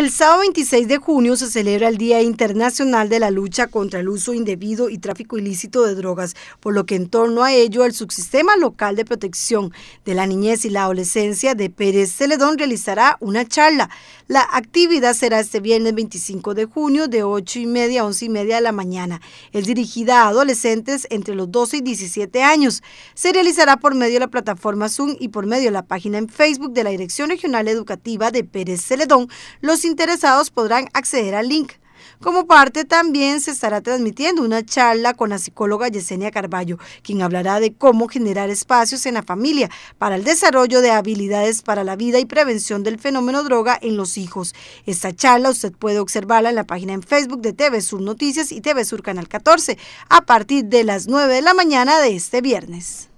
El sábado 26 de junio se celebra el Día Internacional de la Lucha contra el Uso Indebido y Tráfico Ilícito de Drogas, por lo que en torno a ello el Subsistema Local de Protección de la Niñez y la Adolescencia de Pérez Celedón realizará una charla. La actividad será este viernes 25 de junio de 8 y media a 11 y media de la mañana. Es dirigida a adolescentes entre los 12 y 17 años. Se realizará por medio de la plataforma Zoom y por medio de la página en Facebook de la Dirección Regional Educativa de Pérez Celedón. Los interesados podrán acceder al link. Como parte también se estará transmitiendo una charla con la psicóloga Yesenia Carballo, quien hablará de cómo generar espacios en la familia para el desarrollo de habilidades para la vida y prevención del fenómeno droga en los hijos. Esta charla usted puede observarla en la página en Facebook de TV Sur Noticias y TV Sur Canal 14 a partir de las 9 de la mañana de este viernes.